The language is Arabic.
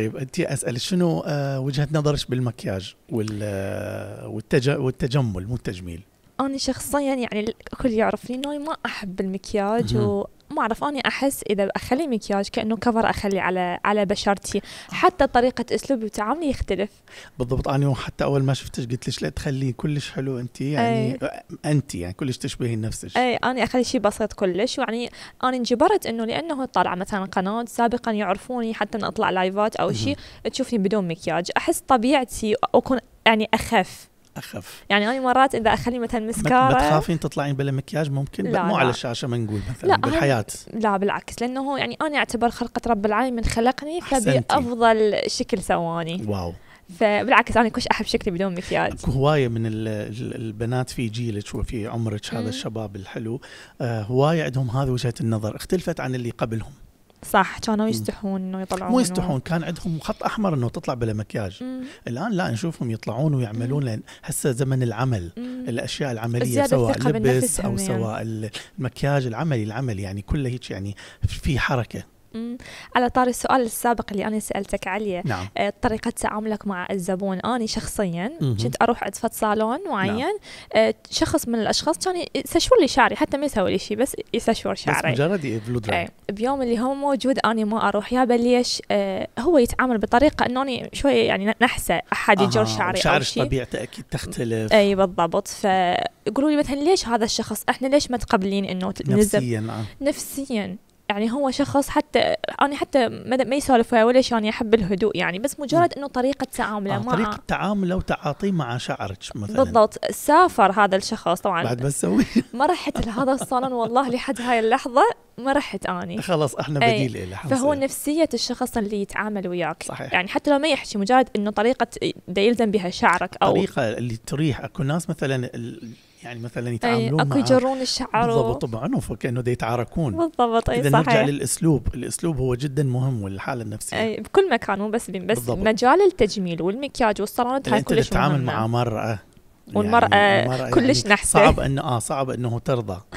طيب انت اسال شنو آه، وجهه نظرك بالمكياج آه، والتجمل مو التجميل انا شخصيا يعني الكل يعرفني انه ما احب المكياج و ما اعرف اني احس اذا اخلي مكياج كانه كفر اخلي على على بشرتي حتى طريقه اسلوبي وتعاملي يختلف بالضبط انا حتى اول ما شفتك قلت لك لا تخليه كلش حلو انت يعني انت يعني كلش تشبهين نفسك اي انا اخلي شيء بسيط كلش يعني انا انجبرت انه لانه طالعه مثلا قناه سابقا يعرفوني حتى اطلع لايفات او شيء تشوفني بدون مكياج احس طبيعتي اكون يعني اخف اخف يعني انا مرات اذا اخلي مثلا مسكاره بتخافين تطلعين بلا مكياج ممكن لا مو لا. على الشاشه ما نقول مثلا لا بالحياه لا بالعكس لانه يعني انا اعتبر خلقه رب العالمين خلقني فبافضل شكل سواني واو فبالعكس انا كلش احب شكلي بدون مكياج اكو هوايه من البنات في جيلك وفي عمرك هذا الشباب الحلو آه، هوايه عندهم هذه وجهه النظر اختلفت عن اللي قبلهم صح كانوا يستحون انه يطلعون مو يستحون كان عندهم خط احمر انه تطلع بلا مكياج مم. الان لا نشوفهم يطلعون ويعملون لان هسه زمن العمل مم. الاشياء العمليه سواء لبس او يعني. سواء المكياج العملي العملي يعني كله هيك يعني في حركه على طار السؤال السابق اللي أنا سألتك عليه نعم. آه، طريقة تعاملك مع الزبون أنا شخصيا كنت أروح عند صالون معين نعم. آه، شخص من الأشخاص كان يسشور لي شعري حتى ما يسوي لي شيء بس يسشور شعري بس مجرد يبلود إيه. بيوم اللي هو موجود أنا ما أروح يا بليش آه، هو يتعامل بطريقة انا شوية يعني نحسة أحد يجر شعري أو شيء طبيعته أكيد تختلف أي بالضبط فيقولوا لي مثلا ليش هذا الشخص احنا ليش ما تقبلين انه نفسيا نفسيا يعني هو شخص حتى انا حتى ما يسولف وياه ولا شلون يحب الهدوء يعني بس مجرد انه طريقه تعامله آه مع طريقه تعامله وتعاطيه مع شعرك مثلا بالضبط سافر هذا الشخص طبعا بعد بس تسوي ما رحت لهذا الصالون والله لحد هاي اللحظه ما رحت اني خلاص احنا بديل له فهو نفسيه الشخص اللي يتعامل وياك صحيح. يعني حتى لو ما يحكي مجرد انه طريقه يلزم بها شعرك او الطريقه اللي تريح اكو ناس مثلا يعني مثلا يتعاملون أي. اكو يجرون الشعر بالضبط طبعا وكانه يتعاركون بالضبط اي اذا صحيح. نرجع للاسلوب الاسلوب هو جدا مهم والحاله النفسيه أي بكل مكان مو بس بس بالضبط. مجال التجميل والمكياج والصالونات هاي يعني كلش تتعامل مع مرأة يعني والمرأة يعني كلش يعني نحسة صعب انه اه صعب انه ترضى